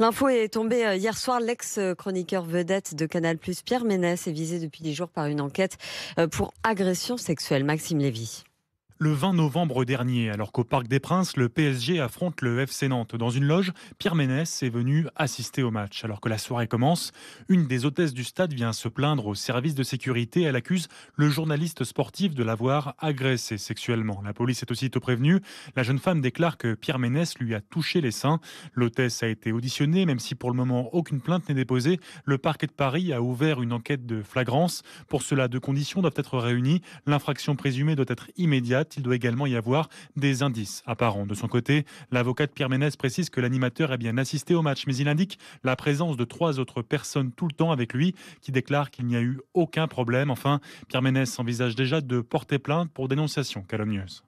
L'info est tombée euh, hier soir. L'ex-chroniqueur vedette de Canal Plus, Pierre Ménès, est visé depuis des jours par une enquête euh, pour agression sexuelle. Maxime Lévy le 20 novembre dernier, alors qu'au Parc des Princes, le PSG affronte le FC Nantes. Dans une loge, Pierre Ménès est venu assister au match. Alors que la soirée commence, une des hôtesses du stade vient se plaindre au service de sécurité. Elle accuse le journaliste sportif de l'avoir agressé sexuellement. La police est aussitôt prévenue. La jeune femme déclare que Pierre Ménès lui a touché les seins. L'hôtesse a été auditionnée, même si pour le moment aucune plainte n'est déposée. Le parquet de Paris a ouvert une enquête de flagrance. Pour cela, deux conditions doivent être réunies. L'infraction présumée doit être immédiate il doit également y avoir des indices apparents. De son côté, l'avocat de Pierre Ménès précise que l'animateur a bien assisté au match, mais il indique la présence de trois autres personnes tout le temps avec lui qui déclarent qu'il n'y a eu aucun problème. Enfin, Pierre Ménès envisage déjà de porter plainte pour dénonciation calomnieuse.